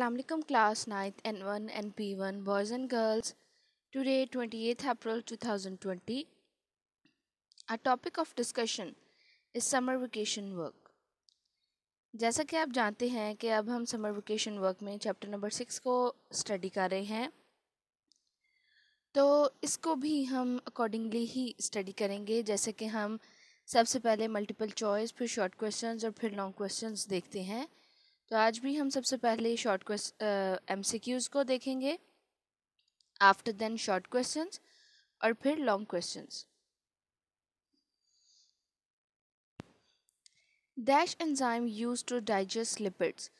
Class ninth N N P one boys and girls boys twenty eighth April two thousand twenty uh topic of discussion is summer vacation work जैसा कि आप जानते हैं कि अब हम समर वेकेशन वर्क में चैप्टर नंबर सिक्स को स्टडी कर रहे हैं तो इसको भी हम अकॉर्डिंगली ही स्टडी करेंगे जैसे कि हम सबसे पहले मल्टीपल चॉइस फिर शॉर्ट क्वेश्चन और फिर लॉन्ग क्वेश्चन देखते हैं तो आज भी हम सबसे पहले short question M C Qs को देखेंगे आफ्टर देन शॉर्ट क्वेश्चन और फिर long question dash enzyme use to digest lipids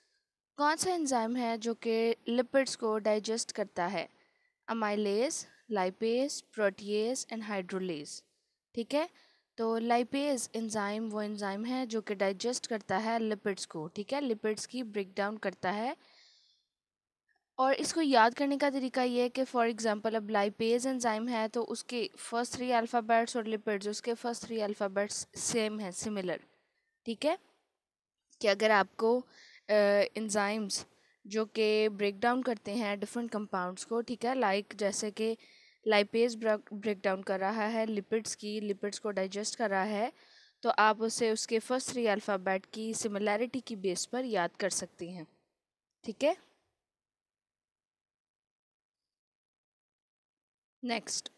कौन सा एंजाइम है जो कि लिपिड्स को डाइजेस्ट करता है amylase lipase protease and hydrolase ठीक है तो लाइपेज एंजाइम वो एंजाइम है जो कि डाइजेस्ट करता है लिपिड्स को ठीक है लिपिड्स की ब्रेकडाउन करता है और इसको याद करने का तरीका ये है कि फॉर एग्जांपल अब लाइपेज एंजाइम है तो उसके फर्स्ट थ्री अल्फ़ाबेट्स और लिपिड्स उसके फर्स्ट थ्री अल्फ़ाबेट्स सेम हैं सिमिलर ठीक है कि अगर आपको एंजाइम्स जो कि ब्रेक डाउन करते हैं डिफरेंट कंपाउंड्स को ठीक है लाइक like जैसे कि लाइपेज ब्रेक डाउन कर रहा है लिपिड्स की लिपिड्स को डाइजेस्ट कर रहा है तो आप उसे उसके फर्स्ट थ्री अल्फ़ाबेट की सिमिलैरिटी की बेस पर याद कर सकती हैं ठीक है next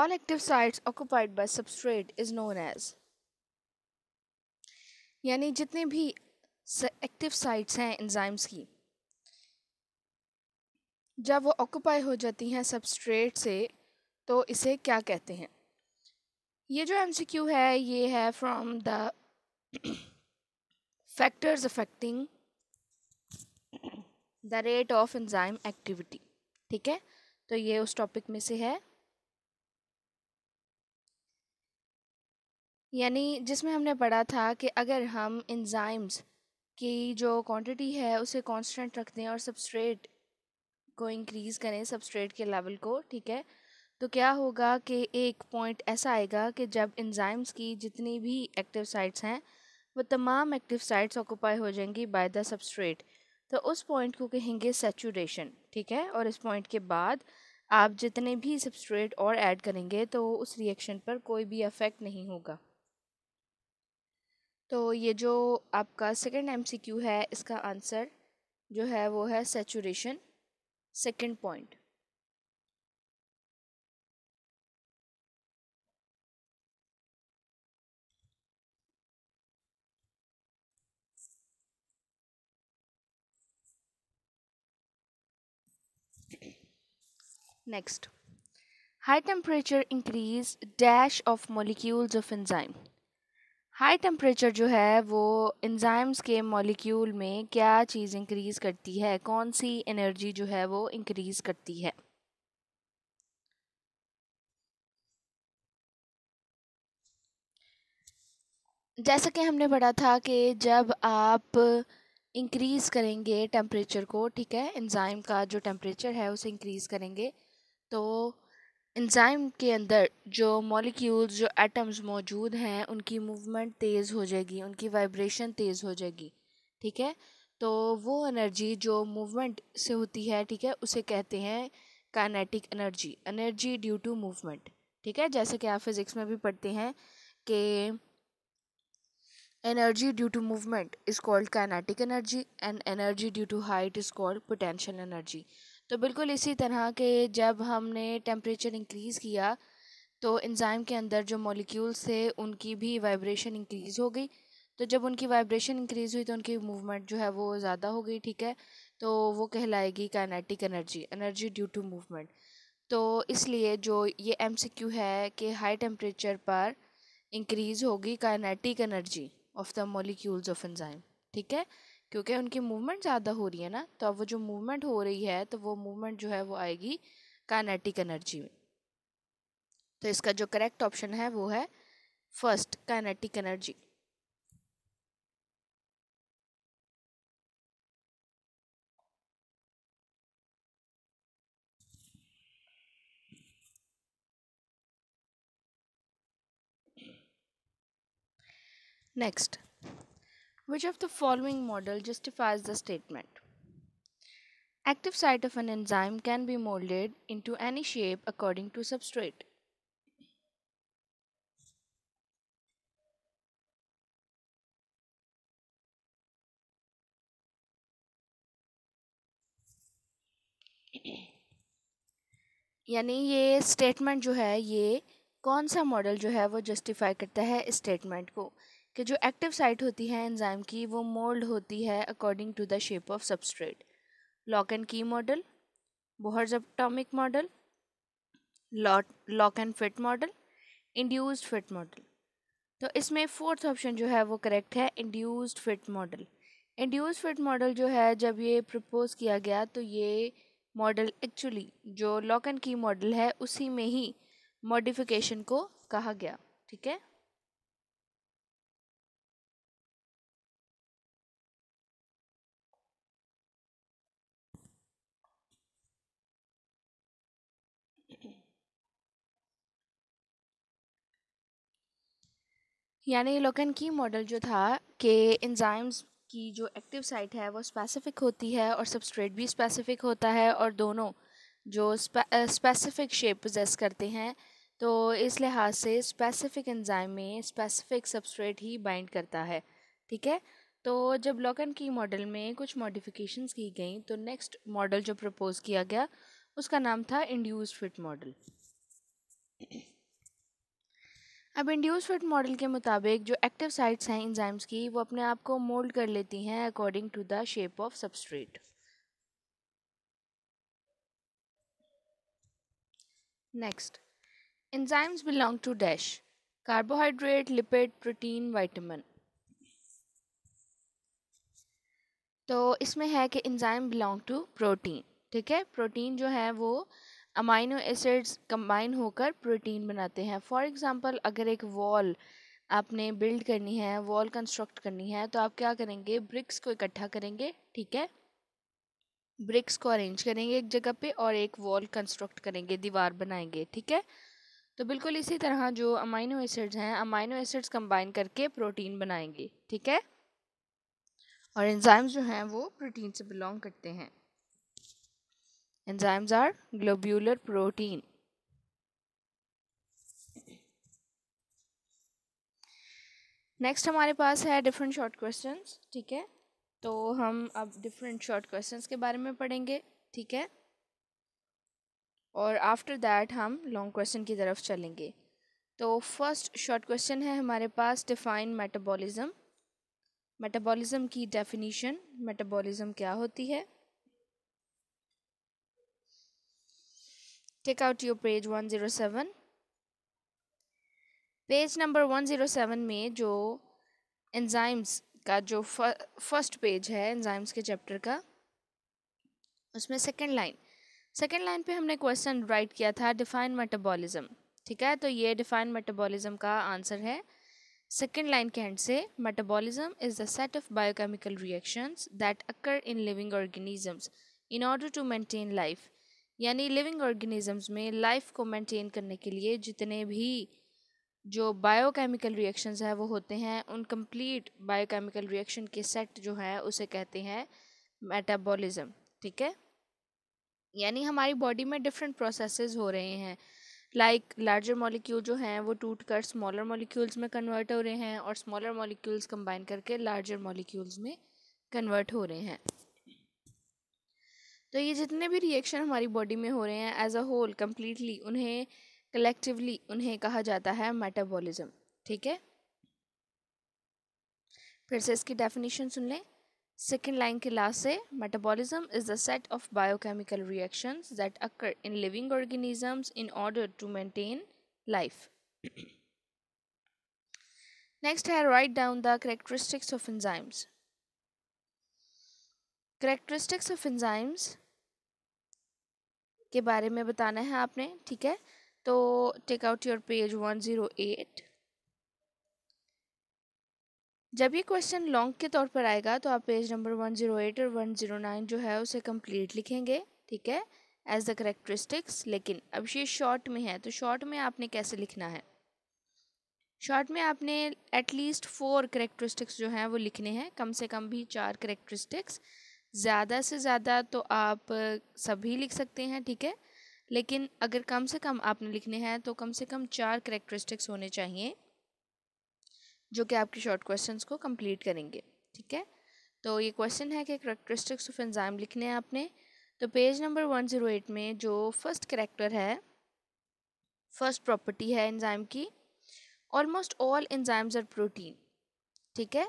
all active sites occupied by substrate is known as यानी जितने भी एक्टिव साइट्स हैं एंजाइम्स की जब वो ऑक्यूपाई हो जाती हैं सबस्ट्रेट से तो इसे क्या कहते हैं ये जो एम है ये है from the factors affecting the rate of enzyme activity ठीक है तो ये उस टॉपिक में से है यानी जिसमें हमने पढ़ा था कि अगर हम इंजाइम्स की जो क्वांटिटी है उसे कांस्टेंट रख दें और सबस्ट्रेट को इंक्रीज़ करें सबस्ट्रेट के लेवल को ठीक है तो क्या होगा कि एक पॉइंट ऐसा आएगा कि जब एंजाइम्स की जितनी भी एक्टिव साइट्स हैं वो तमाम एक्टिव साइट्स ऑक्यूपाई हो जाएंगी बाय द सबस्ट्रेट तो उस पॉइंट को कहेंगे सेचूरेशन ठीक है और इस पॉइंट के बाद आप जितने भी सबस्ट्रेट और ऐड करेंगे तो उस रिएक्शन पर कोई भी अफेक्ट नहीं होगा तो ये जो आपका सेकेंड एम है इसका आंसर जो है वो है saturation Second point. Next, high temperature increase dash of molecules of enzyme. High temperature जो है वो इंजाइम्स के मॉलिक्यूल में क्या चीज़ इंक्रीज़ करती है कौन सी एनर्जी जो है वो इंक्रीज़ करती है जैसा कि हमने पढ़ा था कि जब आप इंक्रीज़ करेंगे टेम्परेचर को ठीक है इंजाइम का जो टेम्परेचर है उसे इंक्रीज़ करेंगे तो इंजाइम के अंदर जो मॉलिक्यूल्स जो एटम्स मौजूद हैं उनकी मूवमेंट तेज़ हो जाएगी उनकी वाइब्रेशन तेज़ हो जाएगी ठीक है तो वो एनर्जी जो मूवमेंट से होती है ठीक है उसे कहते हैं kinetic energy energy due to movement ठीक है जैसे कि आप फिज़िक्स में भी पढ़ते हैं कि energy due to movement is called kinetic energy and energy due to height is called potential energy तो बिल्कुल इसी तरह के जब हमने टेम्परेचर इंक्रीज़ किया तो इंजाइम के अंदर जो मॉलिक्यूल्स थे उनकी भी वाइब्रेशन इंक्रीज़ हो गई तो जब उनकी वाइब्रेशन इंक्रीज़ हुई तो उनकी मूवमेंट जो है वो ज़्यादा हो गई ठीक है तो वो कहलाएगी kinetic energy energy due to movement तो इसलिए जो ये एम है कि हाई टेम्परेचर पर इंक्रीज़ होगी kinetic energy of the molecules of enzyme ठीक है क्योंकि उनकी मूवमेंट ज़्यादा हो रही है ना तो अब वो जो मूवमेंट हो रही है तो वो मूवमेंट जो है वो आएगी काइनेटिक एनर्जी में तो इसका जो करेक्ट ऑप्शन है वो है first kinetic energy next Which of the following model justifies the statement? Active site of an enzyme can be molded into any shape according to substrate. यानी ये स्टेटमेंट जो है ये कौन सा मॉडल जो है वो जस्टिफाई करता है स्टेटमेंट को कि जो एक्टिव साइट होती है एंजाइम की वो मोल्ड होती है according to the shape of substrate lock and key model Bohr's atomic model lock and fit model induced fit model तो इसमें फोर्थ ऑप्शन जो है वो करेक्ट है induced fit model induced fit model जो है जब ये प्रपोज किया गया तो ये मॉडल एक्चुअली जो लॉक एंड की मॉडल है उसी में ही मॉडिफिकेशन को कहा गया ठीक है यानी लोकन की मॉडल जो था कि इंजाइम्स की जो एक्टिव साइट है वो स्पेसिफिक होती है और सबस्ट्रेट भी स्पेसिफिक होता है और दोनों जो स्पेसिफिक शेप पोजेस करते हैं तो इस लिहाज से स्पेसिफिक एंजाइम में स्पेसिफिक सबस्ट्रेट ही बाइंड करता है ठीक है तो जब लॉकन की मॉडल में कुछ मॉडिफिकेशंस की गई तो नेक्स्ट मॉडल जो प्रपोज़ किया गया उसका नाम था इंड्यूस फिट मॉडल अब इंड्यूस फिट मॉडल के मुताबिक जो एक्टिव साइट्स हैं इंजाइम्स की वो अपने आप को मोल्ड कर लेती हैं according to the shape of substrate next enzymes belong to dash carbohydrate lipid protein vitamin तो इसमें है कि इंजाइम बिलोंग टू प्रोटीन ठीक है प्रोटीन जो है वो अमाइनो एसिड्स कंबाइन होकर प्रोटीन बनाते हैं फॉर एग्ज़ाम्पल अगर एक वॉल आपने बिल्ड करनी है वॉल कंस्ट्रक्ट करनी है तो आप क्या करेंगे ब्रिक्स को इकट्ठा करेंगे ठीक है ब्रिक्स को अरेंज करेंगे एक जगह पे और एक वॉल कंस्ट्रक्ट करेंगे दीवार बनाएंगे ठीक है तो बिल्कुल इसी तरह जो अमाइनो एसिड्स हैं अमाइनो एसिड्स कंबाइन करके प्रोटीन बनाएंगे ठीक है और एंजाइम्स जो हैं वो प्रोटीन से बिलोंग करते हैं Enzymes are globular protein. Next हमारे पास है डिफरेंट शॉर्ट क्वेश्चंस ठीक है तो हम अब डिफरेंट शॉर्ट क्वेश्चंस के बारे में पढ़ेंगे ठीक है और आफ्टर दैट हम लॉन्ग क्वेश्चन की तरफ चलेंगे तो फर्स्ट शॉर्ट क्वेश्चन है हमारे पास डिफाइन मेटाबॉलिज्म मेटाबॉलिज्म की डेफिनीशन मेटाबॉलिज्म क्या होती है take out your page 107 page number 107 में जो एंजाइम्स का जो फर्स्ट पेज है एंजाइम्स के चैप्टर का उसमें सेकंड लाइन सेकंड लाइन पे हमने क्वेश्चन राइट किया था डिफाइन मेटाबॉलिज्म ठीक है तो ये डिफाइन मेटाबॉलिज्म का आंसर है सेकंड लाइन के एंड से metabolism is the set of biochemical reactions that occur in living organisms in order to maintain life यानी लिविंग ऑर्गेनिजम्स में लाइफ को मेंटेन करने के लिए जितने भी जो बायोकेमिकल रिएक्शंस हैं वो होते हैं उन कंप्लीट बायोकेमिकल रिएक्शन के सेट जो है उसे कहते हैं मेटाबॉलिज्म ठीक है यानी हमारी बॉडी में डिफरेंट प्रोसेसेस हो रहे हैं लाइक लार्जर मॉलिक्यूल जो हैं वो टूट कर स्मॉलर मॉलिक्यूल्स में कन्वर्ट हो रहे हैं और स्मॉलर मॉलिक्यूल्स कंबाइन करके लार्जर मॉलिक्यूल्स में कन्वर्ट हो रहे हैं तो ये जितने भी रिएक्शन हमारी बॉडी में हो रहे हैं एज अ होल कम्प्लीटली उन्हें कलेक्टिवली उन्हें कहा जाता है मेटाबॉलिज्म ठीक है फिर से इसकी डेफिनेशन सुन लें सेकेंड लाइन के लास्ट से metabolism is the set of biochemical reactions that occur in living organisms in order to maintain life next है write down the characteristics of enzymes characteristics of enzymes के बारे में बताना है आपने ठीक है तो take out your page one zero eight जब ये क्वेश्चन लॉन्ग के तौर पर आएगा तो आप page number one zero eight और वन ज़ीरो नाइन जो है उसे कंप्लीट लिखेंगे ठीक है एज द करेक्टरिस्टिक्स लेकिन अब ये शॉर्ट में है तो शॉर्ट में आपने कैसे लिखना है शॉर्ट में आपने एटलीस्ट फोर करेक्टरिस्टिक्स जो हैं वो लिखने हैं कम से कम भी चार करेक्टरिस्टिक्स ज़्यादा से ज़्यादा तो आप सभी लिख सकते हैं ठीक है लेकिन अगर कम से कम आपने लिखने हैं तो कम से कम चार करेक्टरिस्टिक्स होने चाहिए जो कि आपके शॉर्ट क्वेश्चंस को कंप्लीट करेंगे ठीक है तो ये क्वेश्चन है कि करेक्टरिस्टिक्स ऑफ एंजाइम लिखने हैं आपने तो page number one zero eight में जो फर्स्ट करेक्टर है फर्स्ट प्रॉपर्टी है एंजाइम की almost all enzymes are protein ठीक है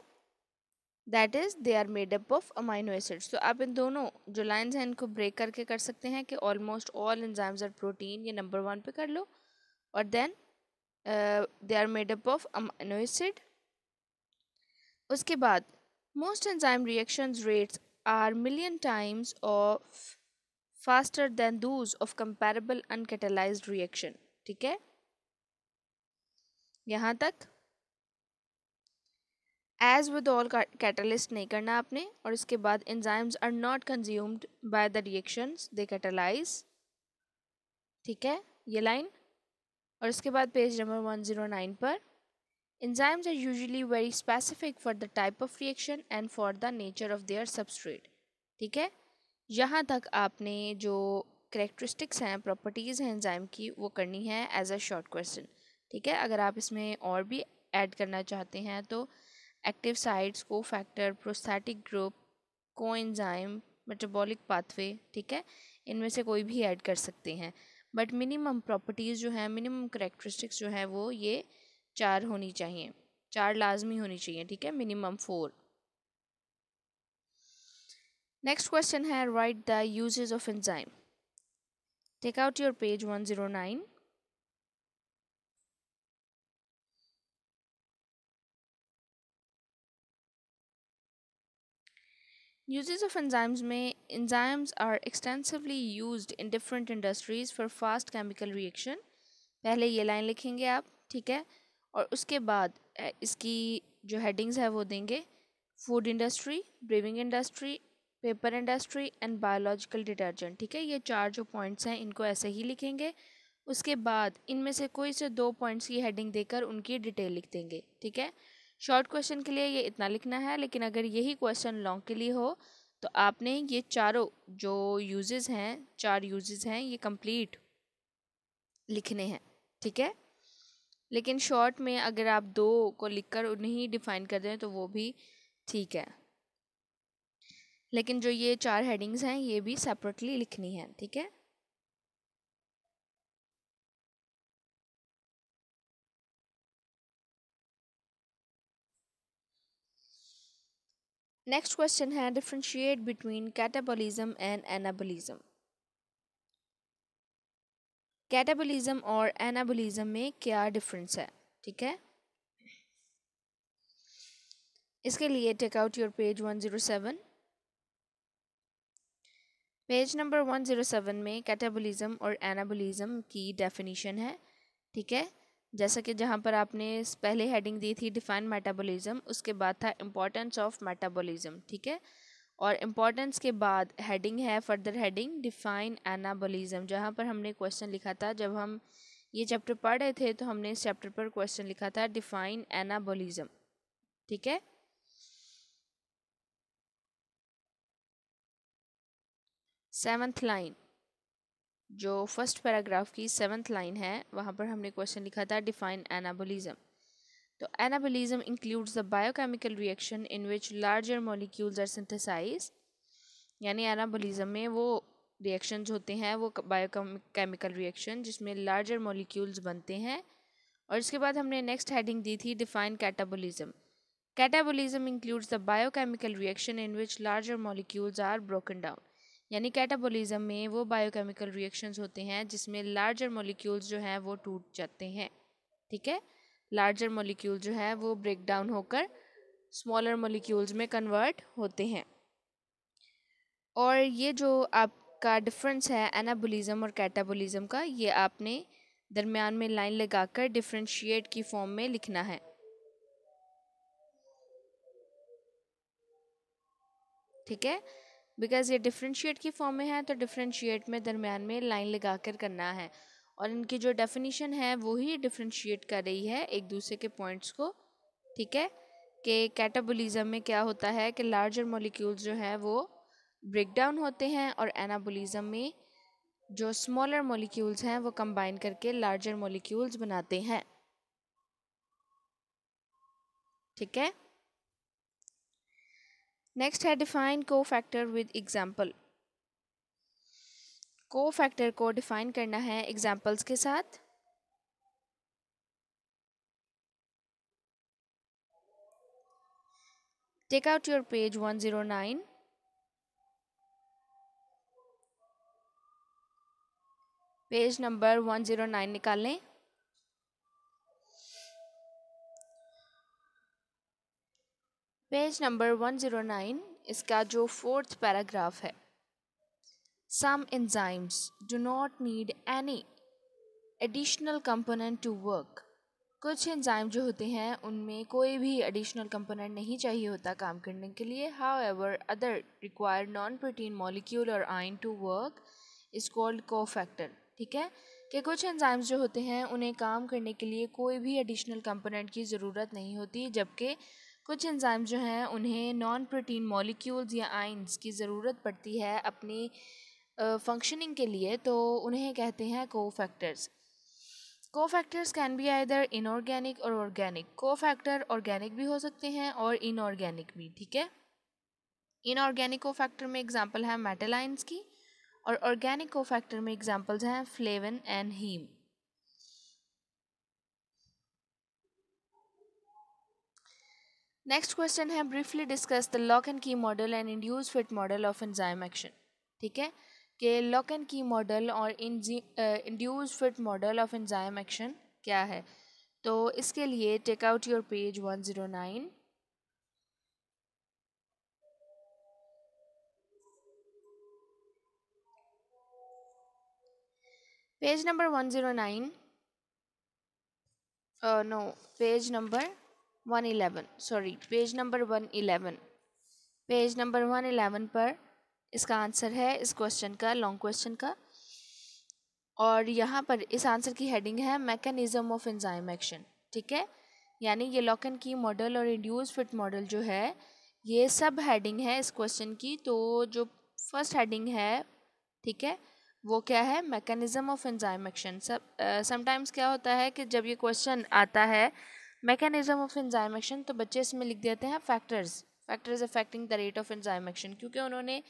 that is they are made up of amino acids तो आप इन दोनों जो लाइन्स हैं इनको ब्रेक करके कर सकते हैं कि almost all enzymes are protein ये नंबर वन पे कर लो और then they are made up of amino acid उसके बाद most enzyme reaction rates are million times of faster than those of comparable uncatalysed reaction ठीक है यहाँ तक एज विद ऑल कैटलिस्ट नहीं करना आपने और इसके बाद enzymes are not consumed by the reactions they catalyse ठीक है ये लाइन और इसके बाद page number one zero nine पर enzymes are usually very specific for the type of reaction and for the nature of their substrate ठीक है यहाँ तक आपने जो करेक्टरिस्टिक्स हैं प्रॉपर्टीज़ हैं एंजाइम की वो करनी है एज अ शॉर्ट क्वेश्चन ठीक है अगर आप इसमें और भी ऐड करना चाहते हैं तो active sites cofactor prosthetic group coenzyme metabolic pathway ठीक है इनमें से कोई भी ऐड कर सकते हैं बट मिनिमम प्रॉपर्टीज़ जो है मिनिमम करेक्टरिस्टिक्स जो है वो ये चार होनी चाहिए चार लाजमी होनी चाहिए ठीक है मिनिमम फोर नेक्स्ट क्वेश्चन है write the uses of enzyme take out your page one zero nine Uses of enzymes may enzymes are extensively used in different industries for fast chemical reaction. पहले ये line लिखेंगे आप ठीक है और उसके बाद इसकी जो हेडिंग्स है वो देंगे food industry brewing industry paper industry and biological detergent ठीक है ये चार जो पॉइंट्स हैं इनको ऐसे ही लिखेंगे उसके बाद इनमें से कोई से दो पॉइंट्स की हेडिंग देकर उनकी डिटेल लिख देंगे ठीक है शॉर्ट क्वेश्चन के लिए ये इतना लिखना है लेकिन अगर यही क्वेश्चन लॉन्ग के लिए हो तो आपने ये चारों जो यूजेस हैं चार यूजेस हैं ये कंप्लीट लिखने हैं ठीक है लेकिन शॉर्ट में अगर आप दो को लिखकर उन्हें डिफ़ाइन कर दें तो वो भी ठीक है लेकिन जो ये चार हेडिंग्स हैं ये भी सेपरेटली लिखनी है ठीक है नेक्स्ट क्वेश्चन है differentiate between catabolism and anabolism catabolism और एनाबोलिज्म में क्या डिफरेंस है ठीक है इसके लिए take out your page one zero seven page number one zero seven में कैटाबॉलिज्म और एनाबोलिज्म की डेफिनेशन है ठीक है जैसा कि जहाँ पर आपने पहले हेडिंग दी थी डिफाइन मेटाबॉलिज्म उसके बाद था इम्पोर्टेंस ऑफ मेटाबॉलिज्म ठीक है और इम्पोर्टेंस के बाद हेडिंग है फर्दर हेडिंग डिफाइन एनाबॉलिज्म जहाँ पर हमने क्वेश्चन लिखा था जब हम ये चैप्टर पढ़ रहे थे तो हमने इस चैप्टर पर क्वेश्चन लिखा था डिफाइन एनाबॉलिज्म ठीक है सेवन्थ लाइन जो फर्स्ट पैराग्राफ की सेवन्थ लाइन है वहाँ पर हमने क्वेश्चन लिखा था डिफाइन एनाबोलिज्म तो anabolism includes the biochemical reaction in which larger molecules are synthesize यानी एनाबोलिज्म में वो रिएक्शंस होते हैं वो बायोकेमिकल रिएक्शन जिसमें लार्जर मॉलिक्यूल्स बनते हैं और इसके बाद हमने नेक्स्ट हेडिंग दी थी define catabolism catabolism includes the biochemical reaction in which larger molecules are broken down यानी कैटाबॉलिज्म में वो बायोकेमिकल रिएक्शंस होते हैं जिसमें लार्जर मॉलिक्यूल्स जो हैं वो टूट जाते हैं ठीक है लार्जर मॉलिक्यूल जो है वो ब्रेक डाउन होकर स्मॉलर मॉलिक्यूल्स में कन्वर्ट होते हैं और ये जो आपका डिफरेंस है एनाबोलिज़म और कैटाबोलिज़म का ये आपने दरमियान में लाइन लगाकर डिफ्रेंशिएट की फॉर्म में लिखना है ठीक है बिकॉज़ ये डिफ्रेंशिएट की फॉर्म में है तो डिफ्रेंशिएट में दरमियान में लाइन लगा कर करना है और इनकी जो डेफिनेशन है वो ही डिफ्रेंशिएट कर रही है एक दूसरे के पॉइंट्स को ठीक है कि कैटाबोलिज्म में क्या होता है कि लार्जर मोलिक्यूल्स जो हैं वो ब्रेक डाउन होते हैं और एनाबोलिज्म में जो स्मॉलर मोलिक्यूल्स हैं वो कंबाइन करके लार्जर मोलिक्यूल्स बनाते हैं ठीक है नेक्स्ट है define cofactor with example cofactor को डिफाइन करना है एग्जाम्पल्स के साथ take out your page one zero nine page number one zero निकाल निकालें पेज नंबर 109 इसका जो फोर्थ पैराग्राफ है some enzymes do not need any additional component to work कुछ एंजाइम जो होते हैं उनमें कोई भी एडिशनल कंपोनेंट नहीं चाहिए होता काम करने के लिए however other require non protein molecule or ion to work is called cofactor ठीक है कि कुछ एंजाइम्स जो होते हैं उन्हें काम करने के लिए कोई भी एडिशनल कंपोनेंट की ज़रूरत नहीं होती जबकि कुछ एंजाइम जो हैं उन्हें नॉन प्रोटीन मॉलिक्यूल्स या आइंस की ज़रूरत पड़ती है अपनी फंक्शनिंग के लिए तो उन्हें कहते हैं co co cofactors can be either inorganic और ऑर्गेनिक को फैक्टर ऑर्गेनिक भी हो सकते हैं और इनऑर्गेनिक भी ठीक है इनऑर्गेनिक फैक्टर में एग्जांपल है मेटल आइन्स की और ऑर्गेनिक कोफैक्टर में एग्जांपल्स हैं flavin and heme next question है briefly discuss the lock and key model and induce fit model of enzyme action ठीक है कि लॉक एंड की मॉडल और induce fit model of enzyme action क्या है तो इसके लिए take out your page one zero nine page number one zero nine no page number one eleven sorry page number one eleven page number one eleven पर इसका answer है इस question का लॉन्ग क्वेश्चन का और यहाँ पर इस आंसर की हेडिंग है मैकेनिज्म ऑफ एंजाइम एक्शन ठीक है यानी ये लॉकन की मॉडल और इंड्यूस फिट मॉडल जो है ये सब हेडिंग है इस क्वेश्चन की तो जो फर्स्ट हेडिंग है ठीक है वो क्या है मैकेनिज्म ऑफ एंजाइम एक्शन सब समटाइम्स क्या होता है कि जब ये क्वेश्चन आता है मैकेनिज्म ऑफ एंजाइम एक्शन तो बच्चे इसमें लिख देते हैं factors factors affecting the rate of enzyme action क्योंकि उन्होंने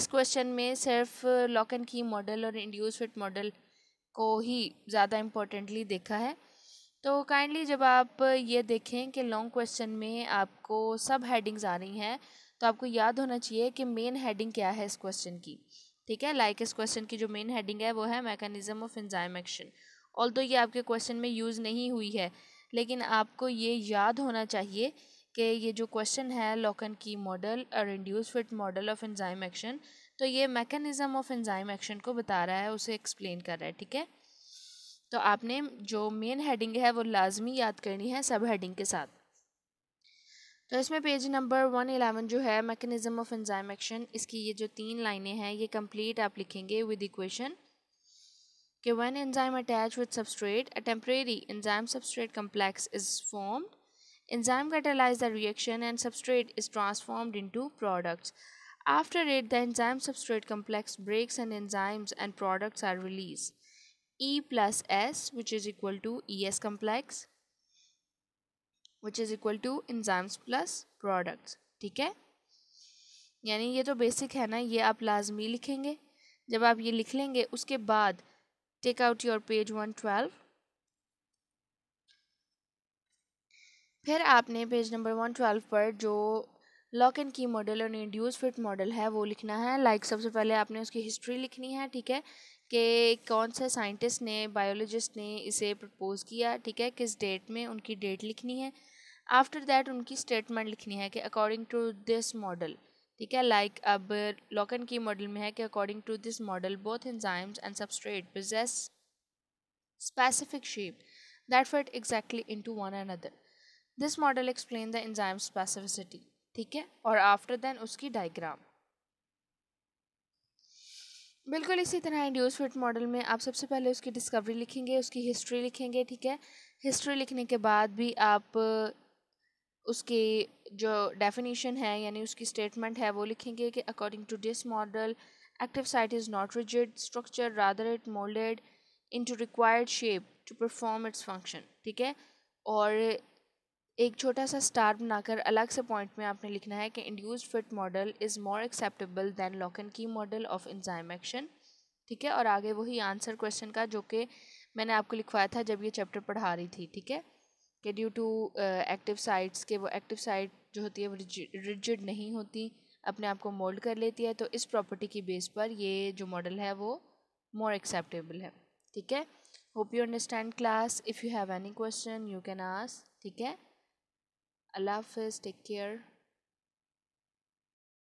इस क्वेश्चन में सिर्फ लॉक एंड की मॉडल और इंड्यूस फिट मॉडल को ही ज़्यादा इम्पोर्टेंटली देखा है तो काइंडली जब आप ये देखें कि लॉन्ग क्वेश्चन में आपको सब हेडिंग्स आ रही हैं तो आपको याद होना चाहिए कि मेन हेडिंग क्या है इस क्वेश्चन की ठीक है लाइक like इस क्वेश्चन की जो मेन हेडिंग है वो है mechanism of enzyme action all ये आपके क्वेश्चन में यूज़ नहीं हुई है लेकिन आपको ये याद होना चाहिए कि ये जो क्वेश्चन है लॉकन की मॉडल और induce fit model of enzyme action तो ये मैकेनिज़म ऑफ एंजाइम एक्शन को बता रहा है उसे एक्सप्लेन कर रहा है ठीक है तो आपने जो मेन हेडिंग है वो लाजमी याद करनी है सब हेडिंग के साथ तो इसमें पेज नंबर वन एलेवन जो है मैकेनिज़्म ऑफ एंजाइम एक्शन इसकी ये जो तीन लाइनें हैं ये कंप्लीट आप लिखेंगे विद इक्वेशन कि one enzyme attach with substrate a temporary enzyme substrate complex is form enzyme catalyse the reaction and substrate is transformed into products after it the enzyme substrate complex breaks and enzymes and products are release E plus S which is equal to E S complex which is equal to enzymes plus products ठीक है यानी ये तो basic है ना ये आप लाजमी लिखेंगे जब आप ये लिख लेंगे उसके बाद take out your page 112 फिर आपने पेज नंबर 112 पर जो लॉक एंड की मॉडल और इंड्यूस फिट मॉडल है वो लिखना है लाइक like सबसे पहले आपने उसकी हिस्ट्री लिखनी है ठीक है कि कौन से साइंटिस्ट ने बायोलॉजिस्ट ने इसे प्रपोज़ किया ठीक है किस डेट में उनकी डेट लिखनी है आफ्टर दैट उनकी स्टेटमेंट लिखनी है कि अकॉर्डिंग टू दिस मॉडल ठीक है लाइक like, अब लॉकन की मॉडल में है कि according to this model both enzymes and substrate shape that fit exactly into one and other this model explain the enzyme specificity ठीक है और after then उसकी डायग्राम बिल्कुल इसी तरह इंड्यूस फिट मॉडल में आप सबसे पहले उसकी डिस्कवरी लिखेंगे उसकी हिस्ट्री लिखेंगे ठीक है हिस्ट्री लिखने के बाद भी आप उसके जो डेफिनेशन है यानी उसकी स्टेटमेंट है वो लिखेंगे कि according to this model active site is not rigid structure rather it moulded into required shape to perform its function ठीक है और एक छोटा सा स्टार बनाकर अलग से पॉइंट में आपने लिखना है कि induced fit model is more acceptable than lock and key model of enzyme action ठीक है और आगे वही आंसर क्वेश्चन का जो कि मैंने आपको लिखवाया था जब ये चैप्टर पढ़ा रही थी ठीक है कि ड्यू टू एक्टिव साइट्स के वो एक्टिव साइट जो होती है वो रिजिड नहीं होती अपने आप को मोल्ड कर लेती है तो इस प्रॉपर्टी की बेस पर ये जो मॉडल है वो मोर एक्सेप्टेबल है ठीक है hope you understand class if you have any question you can ask ठीक है अल्लाह हाफिज़ टेक केयर